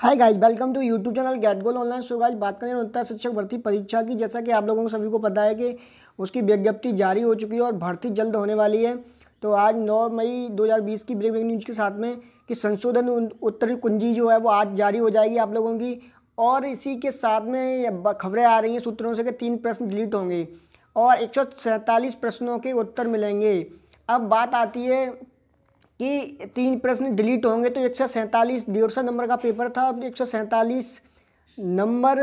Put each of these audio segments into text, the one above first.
hi guys welcome to YouTube channel get goal online so guys बात करें उत्तर शिक्षक भर्ती परीक्षा की जैसा कि आप लोगों को सभी को पता है कि उसकी विज्ञप्ति जारी हो चुकी है और भर्ती जल्द होने वाली है तो आज 9 मई 2020 की ब्रेक ब्रेक न्यूज के साथ में कि संशोधन उत्तरी कुंजी जो है वो आज जारी हो जाएगी आप लोगों की और इसी के साथ में खबरें आ रही हैं सूत्रों से कि तीन प्रश्न डिलीट होंगे और एक प्रश्नों के उत्तर मिलेंगे अब बात आती है कि तीन प्रश्न डिलीट होंगे तो एक सौ सैंतालीस डेढ़ सौ नंबर का पेपर था अब एक सौ सैंतालीस नंबर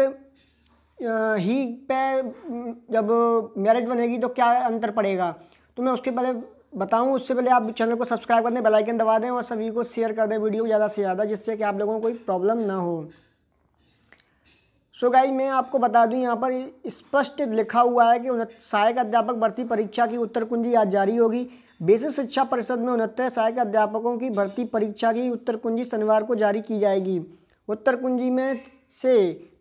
ही पे जब मेरिट बनेगी तो क्या अंतर पड़ेगा तो मैं उसके पहले बताऊं उससे पहले आप चैनल को सब्सक्राइब कर दें बेलाइकन दबा दें और सभी को शेयर कर दें वीडियो ज़्यादा से ज़्यादा जिससे कि आप लोगों को कोई प्रॉब्लम ना हो सो गाई मैं आपको बता दूं यहाँ पर स्पष्ट लिखा हुआ है कि सहायक अध्यापक भर्ती परीक्षा की उत्तर कुंजी आज जारी होगी बेसिक शिक्षा परिषद में उनहत्तर सहायक अध्यापकों की भर्ती परीक्षा की उत्तर कुंजी शनिवार को जारी की जाएगी उत्तर कुंजी में से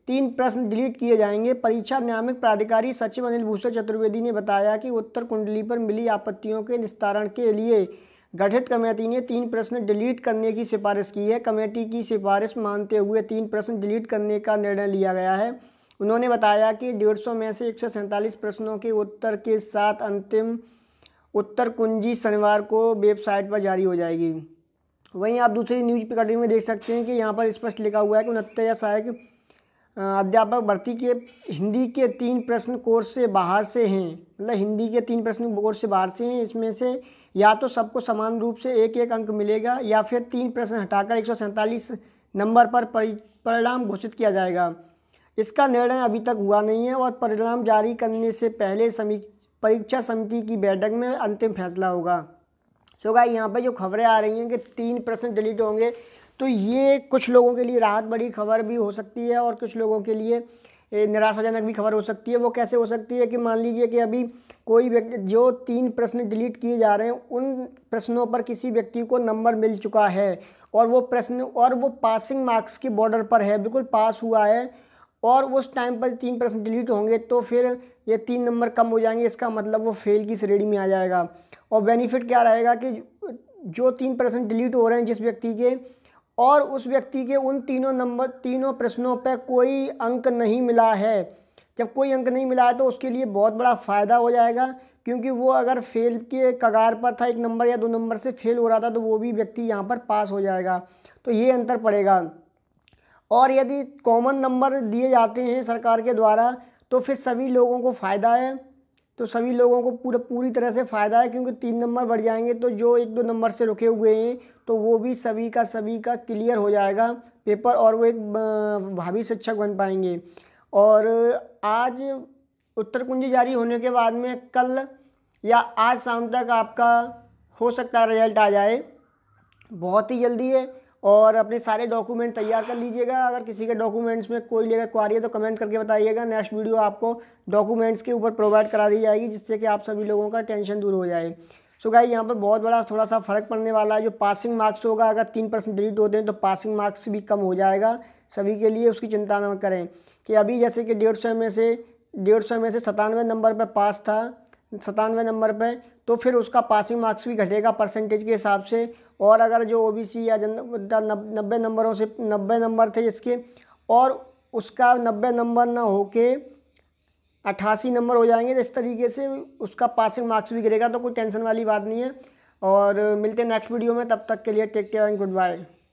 तीन प्रश्न डिलीट किए जाएंगे परीक्षा नियामक प्राधिकारी सचिव अनिल भूषण चतुर्वेदी ने बताया कि उत्तर कुंडली पर मिली आपत्तियों के निस्तारण के लिए गठित कमेटी ने तीन प्रश्न डिलीट करने की सिफारिश की है कमेटी की सिफारिश मानते हुए तीन प्रश्न डिलीट करने का निर्णय लिया गया है उन्होंने बताया कि डेढ़ सौ में से एक प्रश्नों के उत्तर के साथ अंतिम उत्तर कुंजी शनिवार को वेबसाइट पर जारी हो जाएगी वहीं आप दूसरी न्यूज पेपर में देख सकते हैं कि यहाँ पर स्पष्ट लिखा हुआ है कि उनहत्तर या सहायक अध्यापक भर्ती के हिंदी के तीन प्रश्न कोर्स से बाहर से हैं मतलब हिंदी के तीन प्रश्न कोर्स से बाहर से हैं इसमें से या तो सबको समान रूप से एक एक अंक मिलेगा या फिर तीन प्रश्न हटाकर एक नंबर पर परिणाम घोषित किया जाएगा इसका निर्णय अभी तक हुआ नहीं है और परिणाम जारी करने से पहले परीक्षा समिति की बैठक में अंतिम फैसला होगा सो तो गाइस यहाँ पर जो खबरें आ रही हैं कि तीन प्रश्न डिलीट होंगे तो ये कुछ लोगों के लिए राहत बड़ी खबर भी हो सकती है और कुछ लोगों के लिए निराशाजनक भी खबर हो सकती है वो कैसे हो सकती है कि मान लीजिए कि अभी कोई व्यक्ति जो तीन प्रश्न डिलीट किए जा रहे हैं उन प्रश्नों पर किसी व्यक्ति को नंबर मिल चुका है और वो प्रश्न और वो पासिंग मार्क्स के बॉर्डर पर है बिल्कुल पास हुआ है और उस टाइम पर तीन प्रश्न डिलीट होंगे तो फिर ये तीन नंबर कम हो जाएंगे इसका मतलब वो फेल की श्रेणी में आ जाएगा और बेनिफिट क्या रहेगा कि जो तीन प्रश्न डिलीट हो रहे हैं जिस व्यक्ति के और उस व्यक्ति के उन तीनों नंबर तीनों प्रश्नों पर कोई अंक नहीं मिला है जब कोई अंक नहीं मिला है तो उसके लिए बहुत बड़ा फ़ायदा हो जाएगा क्योंकि वो अगर फेल के कगार पर था एक नंबर या दो नंबर से फेल हो रहा था तो वो भी व्यक्ति यहाँ पर पास हो जाएगा तो ये अंतर पड़ेगा और यदि कॉमन नंबर दिए जाते हैं सरकार के द्वारा तो फिर सभी लोगों को फ़ायदा है तो सभी लोगों को पूरा पूरी तरह से फ़ायदा है क्योंकि तीन नंबर बढ़ जाएंगे तो जो एक दो नंबर से रुके हुए हैं तो वो भी सभी का सभी का क्लियर हो जाएगा पेपर और वो एक भावी शिक्षक बन पाएंगे और आज उत्तर कुंजी जारी होने के बाद में कल या आज शाम तक आपका हो सकता है रिजल्ट आ जाए बहुत ही जल्दी है और अपने सारे डॉक्यूमेंट तैयार कर लीजिएगा अगर किसी के डॉक्यूमेंट्स में कोई लेकर क्वारी है तो कमेंट करके बताइएगा नेक्स्ट वीडियो आपको डॉक्यूमेंट्स के ऊपर प्रोवाइड करा दी जाएगी जिससे कि आप सभी लोगों का टेंशन दूर हो जाए सो गाई यहाँ पर बहुत बड़ा थोड़ा सा फ़र्क पड़ने वाला है जो पासिंग मार्क्स होगा अगर तीन परसेंट डिलीट होते हैं तो पासिंग मार्क्स भी कम हो जाएगा सभी के लिए उसकी चिंता न करें कि अभी जैसे कि डेढ़ सौ में से डेढ़ सौ में से सतानवे नंबर पर पास था सतानवे नंबर पर तो फिर उसका पासिंग मार्क्स भी घटेगा परसेंटेज के हिसाब से और अगर जो ओ बी सी या जन नब्बे नंबरों से नब्बे नंबर थे जिसके और उसका नब्बे नंबर ना हो के अट्ठासी नंबर हो जाएंगे तो इस तरीके से उसका पासिंग मार्क्स भी गिरेगा तो कोई टेंशन वाली बात नहीं है और मिलते हैं नेक्स्ट वीडियो में तब तक के लिए take care and good bye